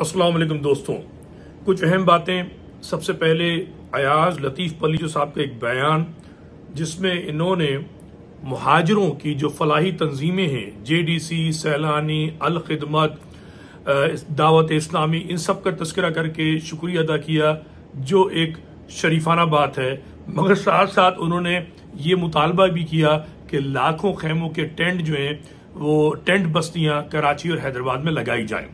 असलम दोस्तों कुछ अहम बातें सबसे पहले अयाज लतीफ़ पली जो साहब का एक बयान जिसमें इन्होंने महाजरों की जो फलाही तंजीमें हैं जे डी सी सैलानी अलखदमत दावत इस्लामी इन सब का तस्करा करके शुक्रिया अदा किया जो एक शरीफाना बात है मगर साथ साथ उन्होंने ये मुतालबा भी किया कि लाखों खेमों के टेंट जो हैं वो टेंट बस्तियां कराची और हैदराबाद में लगाई जाएं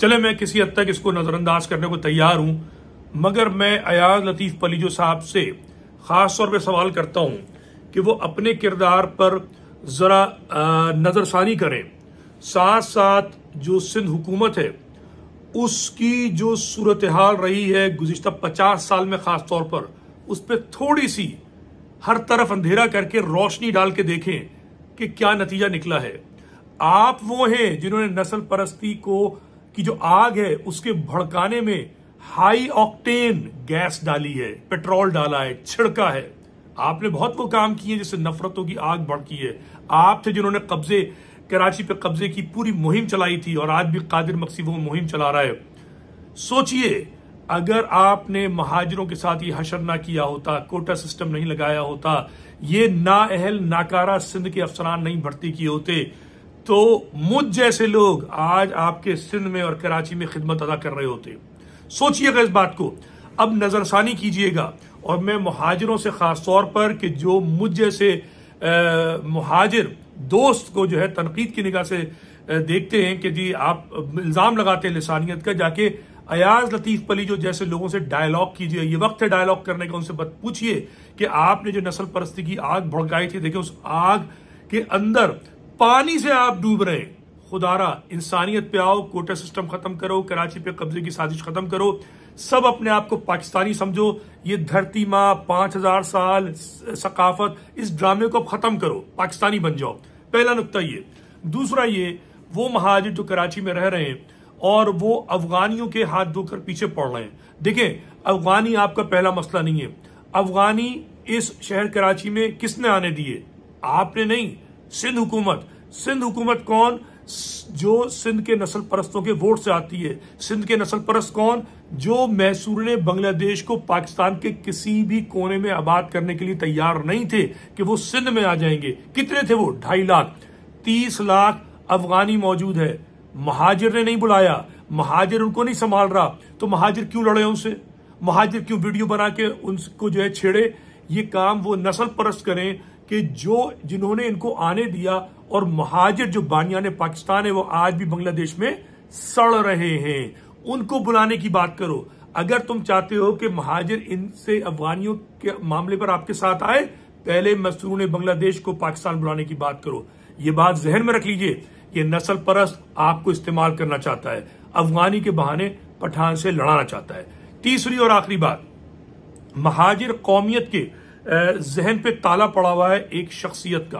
चले मैं किसी हद तक इसको नज़रअंदाज करने को तैयार हूं मगर मैं अयाज लतीफ़ पलीजो साहब से ख़ास तौर पर सवाल करता हूं कि वो अपने किरदार पर ज़रा नज़रसानी करें साथ साथ जो सिंध हुकूमत है उसकी जो सूरत हाल रही है गुज्त पचास साल में ख़ास तौर पर उस पर थोड़ी सी हर तरफ अंधेरा करके रोशनी डाल के देखें कि क्या नतीजा निकला है आप वो हैं जिन्होंने नस्ल परस्ती को कि जो आग है उसके भड़काने में हाई ऑक्टेन गैस डाली है पेट्रोल डाला है छिड़का है आपने बहुत वो काम किए जिससे नफरतों की आग भड़की है आप थे जिन्होंने कब्जे कराची पे कब्जे की पूरी मुहिम चलाई थी और आज भी कादिर मकसी मुहिम चला रहा है सोचिए अगर आपने महाजरों के साथ ये हशर ना किया होता कोटा सिस्टम नहीं लगाया होता ये अहल नाकारा सिंध के अफसरान नहीं भर्ती किए होते तो मुझ जैसे लोग आज आपके सिंध में और कराची में खिदमत अदा कर रहे होते सोचिएगा इस बात को अब नज़रसानी कीजिएगा और मैं महाजरों से ख़ास तौर पर कि जो मुझ जैसे महाजिर दोस्त को जो है तनकीद की निगाह से देखते हैं कि जी आप इल्ज़ाम लगाते हैं लसानियत का जाके अयाज लतीफ़ पली जो जैसे लोगों से डायलॉग कीजिए ये वक्त है डायलॉग करने का उनसे पूछिए कि आपने जो नस्ल परस्ती की आग भड़काई थी देखिए उस आग के अंदर पानी से आप डूब रहे खुदारा इंसानियत पे आओ कोटा सिस्टम खत्म करो कराची पे कब्जे की साजिश खत्म करो सब अपने आप को पाकिस्तानी समझो ये धरती माँ पांच हजार साल सकाफत इस ड्रामे को खत्म करो पाकिस्तानी बन जाओ पहला नुकता ये दूसरा ये वो महाजिर जो कराची में रह रहे हैं और वो अफगानियों के हाथ धोकर पीछे पड़ रहे हैं देखें अफगानी आपका पहला मसला नहीं है अफगानी इस शहर कराची में किसने आने दिए आपने नहीं सिंध हुकूमत सिंध हुकूमत कौन जो सिंध के नस्ल परस्तों के वोट से आती है सिंध के नस्ल परस्त कौन जो मैसूर ने बांग्लादेश को पाकिस्तान के किसी भी कोने में आबाद करने के लिए तैयार नहीं थे कि वो सिंध में आ जाएंगे कितने थे वो ढाई लाख तीस लाख अफगानी मौजूद है महाजिर ने नहीं बुलाया महाजिर उनको नहीं संभाल रहा तो महाजिर क्यों लड़े उनसे महाजिर क्यों वीडियो बना के उनको जो है छेड़े ये काम वो नस्ल परस्त करें कि जो जिन्होंने इनको आने दिया और महाजिर जो बानिया ने पाकिस्तान है वो आज भी बांग्लादेश में सड़ रहे हैं उनको बुलाने की बात करो अगर तुम चाहते हो कि महाजिर इनसे अफगानियों के मामले पर आपके साथ आए पहले मसरून बांग्लादेश को पाकिस्तान बुलाने की बात करो ये बात जहन में रख लीजिए ये नस्ल परस्त आपको इस्तेमाल करना चाहता है अफगानी के बहाने पठान से लड़ाना चाहता है तीसरी और आखिरी बात महाजिर कौमियत के जहन पे ताला पड़ा हुआ है एक शख्सियत का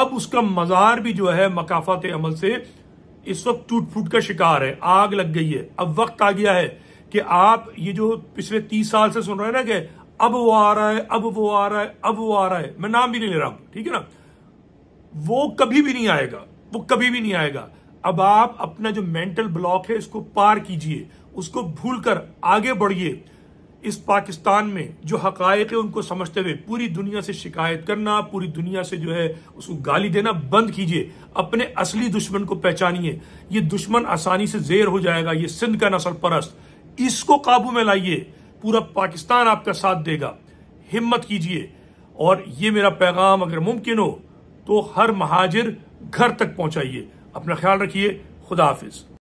अब उसका मजार भी जो है मकाफात अमल से इस वक्त टूट फूट का शिकार है आग लग गई है अब वक्त आ गया है कि आप ये जो पिछले तीस साल से सुन रहे हैं ना कि अब वो आ रहा है अब वो आ रहा है अब वो आ रहा है मैं नाम भी नहीं ले रहा हूं ठीक है ना वो कभी भी नहीं आएगा वो कभी भी नहीं आएगा अब आप अपना जो मेंटल ब्लॉक है इसको पार कीजिए उसको भूलकर आगे बढ़िए इस पाकिस्तान में जो हकायक है उनको समझते हुए पूरी दुनिया से शिकायत करना पूरी दुनिया से जो है उसको गाली देना बंद कीजिए अपने असली दुश्मन को पहचानिए ये दुश्मन आसानी से जेर हो जाएगा ये सिंध का नसल परस्त इसको काबू में लाइए पूरा पाकिस्तान आपका साथ देगा हिम्मत कीजिए और ये मेरा पैगाम अगर मुमकिन हो तो हर महाजिर घर तक पहुंचाइए अपना ख्याल रखिए खुदा हाफिज़